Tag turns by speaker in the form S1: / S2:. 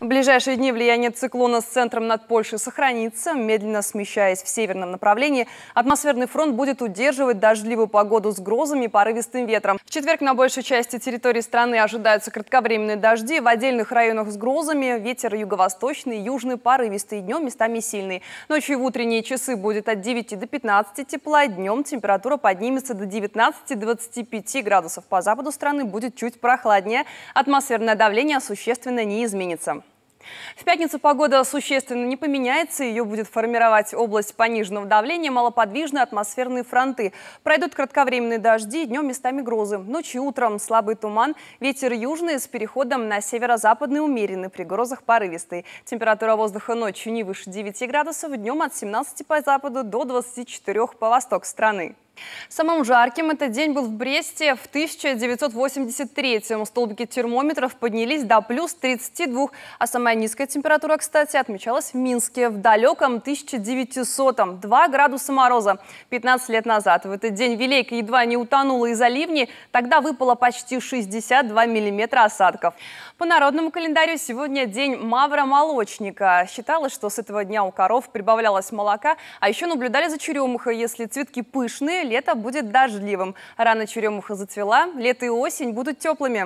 S1: В ближайшие дни влияние циклона с центром над Польшей сохранится, медленно смещаясь в северном направлении. Атмосферный фронт будет удерживать дождливую погоду с грозами и порывистым ветром. В четверг на большей части территории страны ожидаются кратковременные дожди. В отдельных районах с грозами ветер юго-восточный, южный порывистый, днем местами сильный. Ночью и в утренние часы будет от 9 до 15 тепла, днем температура поднимется до 19-25 градусов. По западу страны будет чуть прохладнее. Атмосферное давление существенно не изменится. В пятницу погода существенно не поменяется, ее будет формировать область пониженного давления, малоподвижные атмосферные фронты. Пройдут кратковременные дожди, днем местами грозы. Ночью утром слабый туман, ветер южный с переходом на северо-западный умеренный, при грозах порывистый. Температура воздуха ночью не выше 9 градусов, днем от 17 по западу до 24 по восток страны. Самым жарким этот день был в Бресте в 1983-м. Столбики термометров поднялись до плюс 32, а самая низкая температура, кстати, отмечалась в Минске в далеком 1900-м. 2 градуса мороза. 15 лет назад в этот день Велейка едва не утонула из-за ливней. Тогда выпало почти 62 миллиметра осадков. По народному календарю сегодня день Мавра-молочника. Считалось, что с этого дня у коров прибавлялось молока, а еще наблюдали за черемухой. Если цветки пышные, лето будет дождливым. Рано черемуха зацвела, лето и осень будут теплыми.